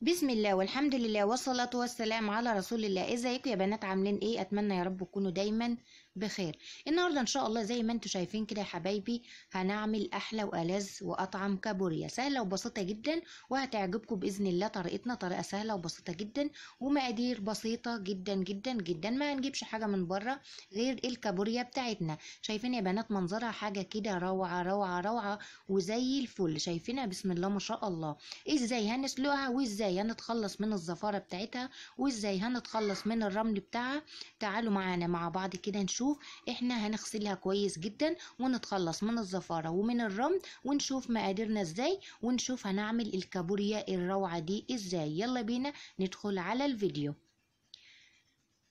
بسم الله والحمد لله والصلاة والسلام على رسول الله ازيكم يا بنات عاملين ايه اتمنى يا رب تكونوا دايما بخير النهارده ان شاء الله زي ما انتم شايفين كده يا حبايبي هنعمل احلى والذ واطعم كابوريا سهله وبسيطه جدا وهتعجبكم باذن الله طريقتنا طريقه سهله وبسيطه جدا ومقادير بسيطه جدا جدا جدا ما هنجيبش حاجه من بره غير الكابوريا بتاعتنا شايفين يا بنات منظرها حاجه كده روعه روعه روعه وزي الفل شايفينها بسم الله ما شاء الله ازاي هنسلقها وازاي هنتخلص من الزفاره بتاعتها وازاي هنتخلص من الرمل بتاعها تعالوا معانا مع بعض كده نشوف ونشوف احنا هنغسلها كويس جدا ونتخلص من الزفارة ومن الرمل ونشوف مقاديرنا ازاي ونشوف هنعمل الكابوريا الروعة دي ازاي يلا بينا ندخل على الفيديو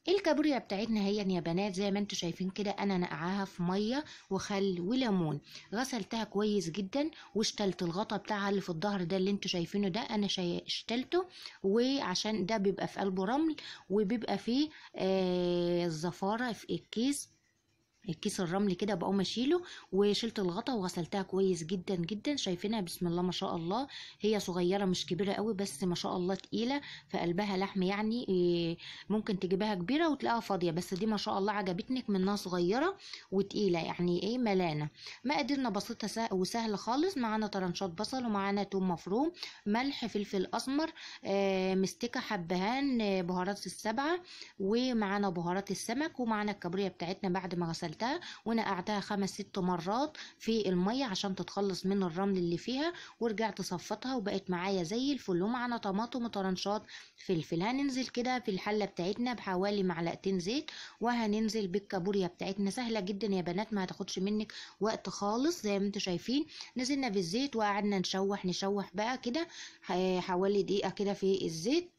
الكابوريا بتاعتنا هي يا بنات زي ما انتوا شايفين كده انا نقعاها في ميه وخل وليمون غسلتها كويس جدا واشتلت الغطا بتاعها اللي في الظهر ده اللي انتوا شايفينه ده انا اشتلته وعشان ده بيبقى في قلبه رمل وبيبقى فيه آه الزفاره في الكيس الكيس الرمل كده بقوم اشيله وشلت الغطا وغسلتها كويس جدا جدا شايفينها بسم الله ما شاء الله هي صغيره مش كبيره قوي بس ما شاء الله تقيله فقلبها لحم يعني إيه، ممكن تجيبها كبيره وتلاقيها فاضيه بس دي ما شاء الله عجبتني منها صغيره وتقيله يعني ايه ملانه مقاديرنا بسيطه وسهل خالص معانا طرنشات بصل ومعانا توم مفروم ملح فلفل اسمر آه، مستكه حبهان آه، بهارات السبعه ومعانا بهارات السمك ومعانا الكابوريا بتاعتنا بعد ما غسلت عملتها ونقعتها خمس ست مرات في الميه عشان تتخلص من الرمل اللي فيها ورجعت صفتها وبقت معايا زي الفل ومعانا طماطم وطرنشات فلفل هننزل كده في الحله بتاعتنا بحوالي معلقتين زيت وهننزل بالكابوريا بتاعتنا سهله جدا يا بنات ما هتاخدش منك وقت خالص زي ما انتم شايفين نزلنا بالزيت وقعدنا نشوح نشوح بقى كده آه، حوالي دقيقه كده في الزيت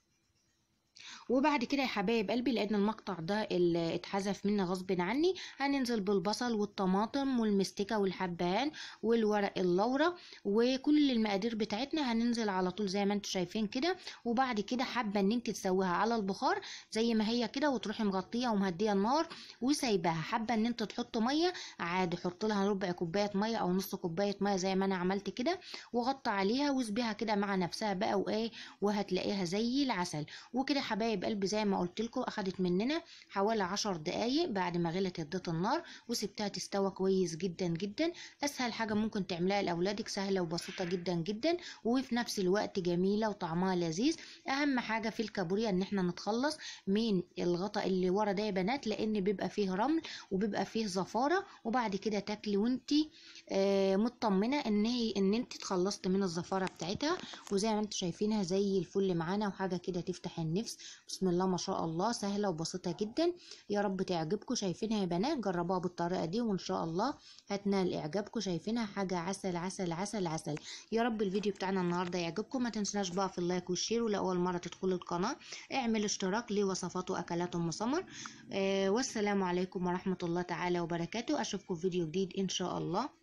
وبعد كده يا حبايب قلبي لان المقطع ده اللي اتحذف منه غصب عني هننزل بالبصل والطماطم والمستكه والحبهان والورق اللورة وكل المقادير بتاعتنا هننزل على طول زي ما انتم شايفين كده وبعد كده حابه ان انت تسويها على البخار زي ما هي كده وتروحي مغطيه ومهديه النار وسايباها حابه ان انت تحط ميه عادي حط لها ربع كوبايه ميه او نص كوبايه ميه زي ما انا عملت كده وغطى عليها واسبيها كده مع نفسها بقى وايه وهتلاقيها زي العسل وكده حبايب حبايب قلبي زي ما قلت لكم اخدت مننا حوالي عشر دقايق بعد ما غلت اديت النار وسبتها تستوى كويس جدا جدا اسهل حاجه ممكن تعملها لاولادك سهله وبسيطه جدا جدا وفي نفس الوقت جميله وطعمها لذيذ اهم حاجه في الكابوريا ان احنا نتخلص من الغطا اللي ورا ده يا بنات لان بيبقى فيه رمل وبيبقى فيه زفاره وبعد كده تاكلي وانتي آه مطمنه ان هي ان انت تخلصت من الزفاره بتاعتها وزي ما انتم شايفينها زي الفل معانا وحاجه كده تفتح النفس بسم الله ما شاء الله سهلة وبسيطة جدا يا رب تعجبكم شايفينها يا بنات جربوها بالطريقة دي وإن شاء الله هتنال إعجابكم شايفينها حاجة عسل عسل عسل عسل يا رب الفيديو بتاعنا النهاردة يعجبكم ما تنسناش بقى في اللايك والشير ولا أول مرة تدخلوا القناة اعمل اشتراك لوصفات وأكلات أم سمر آه والسلام عليكم ورحمة الله تعالى وبركاته أشوفكم في فيديو جديد إن شاء الله